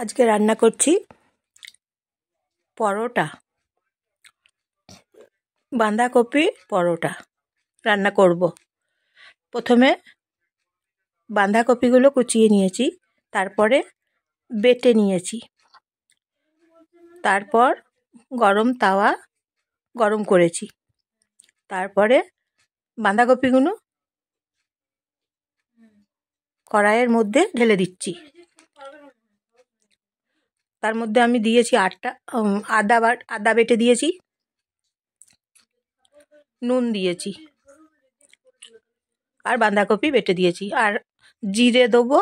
আজকে রান্না করছি পরোটা বাঁধাকপি পরোটা রান্না করব প্রথমে বাঁধাকপিগুলো কুচিয়ে নিয়েছি তারপরে বেটে নিয়েছি তারপর গরম তাওয়া গরম করেছি তারপরে বাঁধাকপিগুলো কড়াইয়ের মধ্যে ঢেলে দিচ্ছি তার মধ্যে আমি দিয়েছি আটটা আদা বাট আদা বেটে দিয়েছি নুন দিয়েছি আর বাঁধাকপি বেটে দিয়েছি আর জিরে দেবো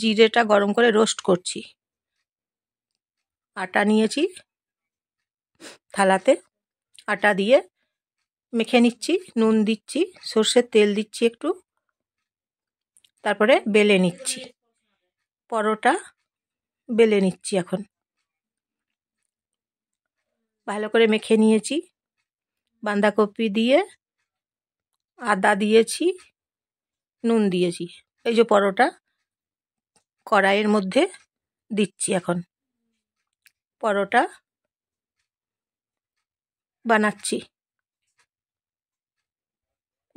জিরেটা গরম করে রোস্ট করছি আটা নিয়েছি থালাতে আটা দিয়ে মেখে নিচ্ছি নুন দিচ্ছি সর্ষের তেল দিচ্ছি একটু তারপরে বেলে নিচ্ছি পরোটা বেলে নিচ্ছি এখন ভালো করে মেখে নিয়েছি বাঁধাকপি দিয়ে আদা দিয়েছি নুন দিয়েছি এই যে পরোটা কড়াইয়ের মধ্যে দিচ্ছি এখন পরোটা বানাচ্ছি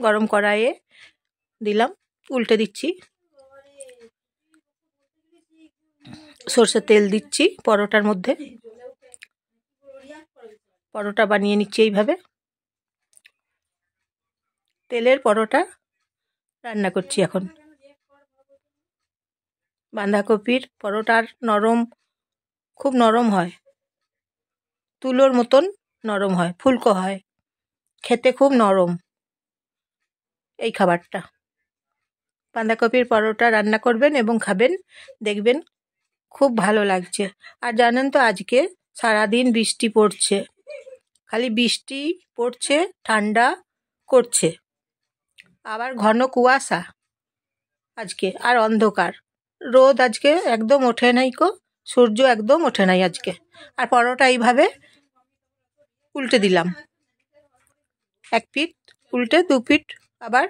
গরম কড়াইয়ে দিলাম উল্টে দিচ্ছি সর্ষের তেল দিচ্ছি পরোটার মধ্যে পরোটা বানিয়ে নিচ্ছি এইভাবে তেলের পরোটা রান্না করছি এখন বাঁধাকপির পরোটার নরম খুব নরম হয় তুলোর মতন নরম হয় ফুলকো হয় খেতে খুব নরম এই খাবারটা বাঁধাকপির পরোটা রান্না করবেন এবং খাবেন দেখবেন খুব ভালো লাগছে আর জানেন তো আজকে সারাদিন বৃষ্টি পড়ছে খালি বৃষ্টি পড়ছে ঠান্ডা করছে আবার ঘন কুয়াশা আজকে আর অন্ধকার রোদ আজকে একদম ওঠে নাই কো সূর্য একদম ওঠে নাই আজকে আর পরোটা এইভাবে উল্টে দিলাম এক পিঠ উল্টে দু পিঠ আবার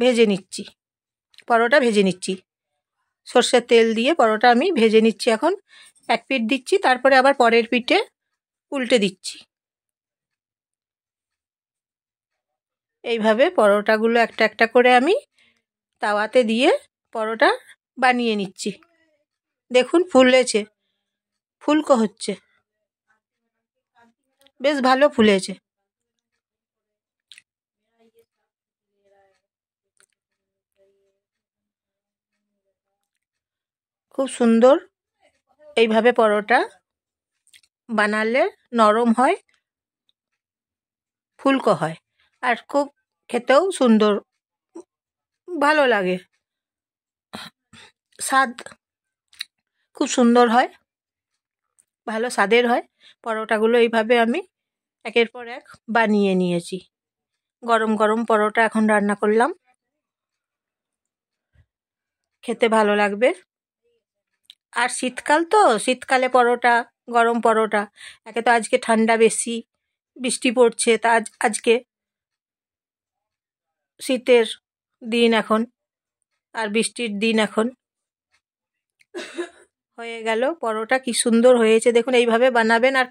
ভেজে নিচ্ছি পরোটা ভেজে নিচ্ছি সর্ষের তেল দিয়ে পরোটা আমি ভেজে নিচ্ছি এখন এক পিঠ দিচ্ছি তারপরে আবার পরের পিঠে উল্টে দিচ্ছি এইভাবে পরোটাগুলো একটা একটা করে আমি তাওয়াতে দিয়ে পরোটা বানিয়ে নিচ্ছি দেখুন ফুলেছে ফুলকো হচ্ছে বেশ ভালো ফুলেছে খুব সুন্দর এইভাবে পরোটা বানালে নরম হয় ফুলকো হয় আর খুব খেতেও সুন্দর ভালো লাগে স্বাদ খুব সুন্দর হয় ভালো স্বাদের হয় পরোটাগুলো এইভাবে আমি একের পর এক বানিয়ে নিয়েছি গরম গরম পরোটা এখন রান্না করলাম খেতে ভালো লাগবে আর শীতকাল তো শীতকালে পরোটা গরম পরোটা একে তো আজকে ঠান্ডা বেশি বৃষ্টি পড়ছে তা আজ আজকে শীতের দিন এখন আর বৃষ্টির দিন এখন হয়ে গেল পরোটা কি সুন্দর হয়েছে দেখুন এইভাবে বানাবেন আর